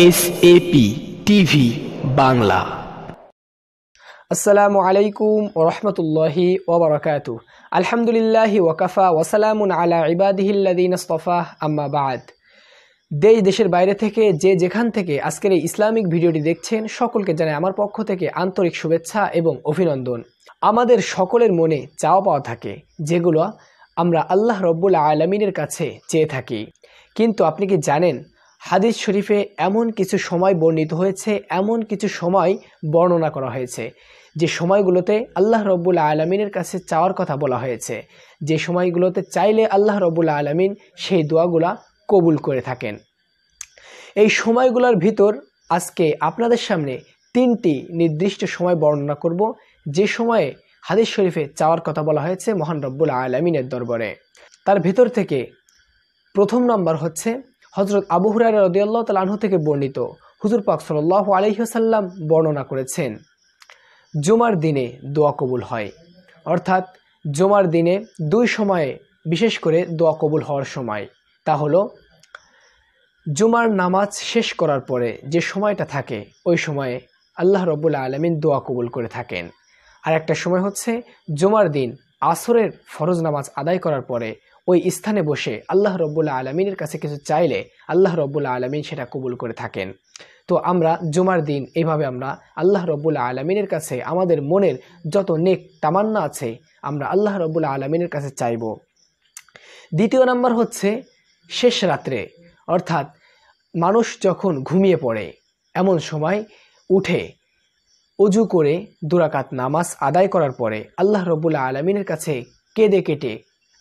S SAP TV Bangla আসসালামু আলাইকুম ও ওরহমতুল্লাহি ওবরাকাতু আলহামদুলিল্লাহি ওয়াকাফা ওয়াসালামুন আলা ইবাদিহিল্লাদিন ইস্তফা আম্মা বাদ দেশ দেশের বাইরে থেকে যে যেখান থেকে আজকের এই ইসলামিক ভিডিওটি দেখছেন সকলকে জানাই আমার পক্ষ থেকে আন্তরিক শুভেচ্ছা এবং অভিনন্দন আমাদের সকলের মনে চাওয়া পাওয়া থাকে যেগুলো আমরা আল্লাহ রব্বুল আলমিনের কাছে চেয়ে থাকি কিন্তু আপনি কি জানেন হাদিস শরীফে এমন কিছু সময় বর্ণিত হয়েছে এমন কিছু সময় বর্ণনা করা হয়েছে যে সময়গুলোতে আল্লাহ রব্বুল আলমিনের কাছে চাওয়ার কথা বলা হয়েছে যে সময়গুলোতে চাইলে আল্লাহ রব্বুল আলমিন সেই দোয়াগুলা কবুল করে থাকেন এই সময়গুলোর ভিতর আজকে আপনাদের সামনে তিনটি নির্দিষ্ট সময় বর্ণনা করব যে সময়ে হাদিস শরীফে চাওয়ার কথা বলা হয়েছে মহান রব্বুল আলমিনের দরবারে তার ভিতর থেকে প্রথম নম্বর হচ্ছে হজরত আবু হুরাই রদিয়াল্লাহ তালাহ থেকে বর্ণিত হুজুর পাক সাল্লাহ আলহিহাসাল্লাম বর্ণনা করেছেন জুমার দিনে দোয়া কবুল হয় অর্থাৎ জুমার দিনে দুই সময়ে বিশেষ করে দোয়া কবুল হওয়ার সময় তা হলো জুমার নামাজ শেষ করার পরে যে সময়টা থাকে ওই সময়ে আল্লাহ রবুল্লা আলমিন দোয়া কবুল করে থাকেন আর একটা সময় হচ্ছে জুমার দিন আসরের ফরজ নামাজ আদায় করার পরে ওই স্থানে বসে আল্লাহ রব্বুল্লা আলমিনের কাছে কিছু চাইলে আল্লাহ রব্বুল্লা আলমিন সেটা কবুল করে থাকেন তো আমরা জুমার দিন এইভাবে আমরা আল্লাহ রব্বুল্লা আলমিনের কাছে আমাদের মনের যত নেক তামান্না আছে আমরা আল্লাহ রব্বুল্লা আলমিনের কাছে চাইব দ্বিতীয় নাম্বার হচ্ছে শেষ রাত্রে অর্থাৎ মানুষ যখন ঘুমিয়ে পড়ে এমন সময় উঠে অজু করে দুরাকাত নামাজ আদায় করার পরে আল্লাহ রব্বুল্লা আলমিনের কাছে কেঁদে কেটে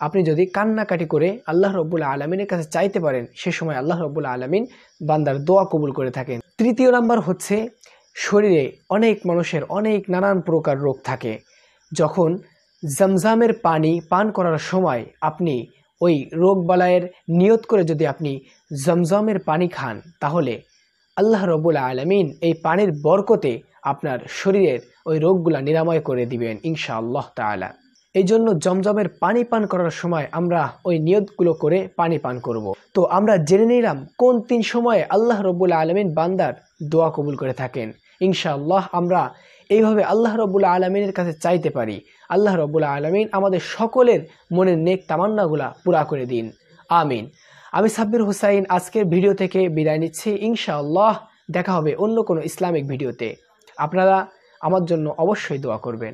আপনি যদি কান্নাকাটি করে আল্লাহ রব্বুল্লা আলমিনের কাছে চাইতে পারেন সে সময় আল্লাহ রব্বুল্লা আলমিন বান্দার দোয়া কবুল করে থাকেন তৃতীয় নাম্বার হচ্ছে শরীরে অনেক মানুষের অনেক নানান প্রকার রোগ থাকে যখন জমজামের পানি পান করার সময় আপনি ওই রোগ বালায়ের নিয়ত করে যদি আপনি জমজমের পানি খান তাহলে আল্লাহ রবুল আলমিন এই পানির বরকতে আপনার শরীরের ওই রোগগুলা নিরাময় করে দিবেন আল্লাহ তালা এই জন্য জমজমের পানি পান করার সময় আমরা ওই নিয়তগুলো করে পানি পান করব। তো আমরা জেনে নিলাম কোন তিন সময়ে আল্লাহ রব্বুল আলমিন বান্দার দোয়া কবুল করে থাকেন ইনশাআল্লাহ আমরা এইভাবে আল্লাহ রবুল্লা আলমিনের কাছে চাইতে পারি আল্লাহ রবুল্লা আলমিন আমাদের সকলের মনের নেক তামান্নাগুলা পুরা করে দিন আমিন আমি সাব্বির হুসাইন আজকের ভিডিও থেকে বিদায় নিচ্ছি ইনশাআল্লাহ দেখা হবে অন্য কোনো ইসলামিক ভিডিওতে আপনারা আমার জন্য অবশ্যই দোয়া করবেন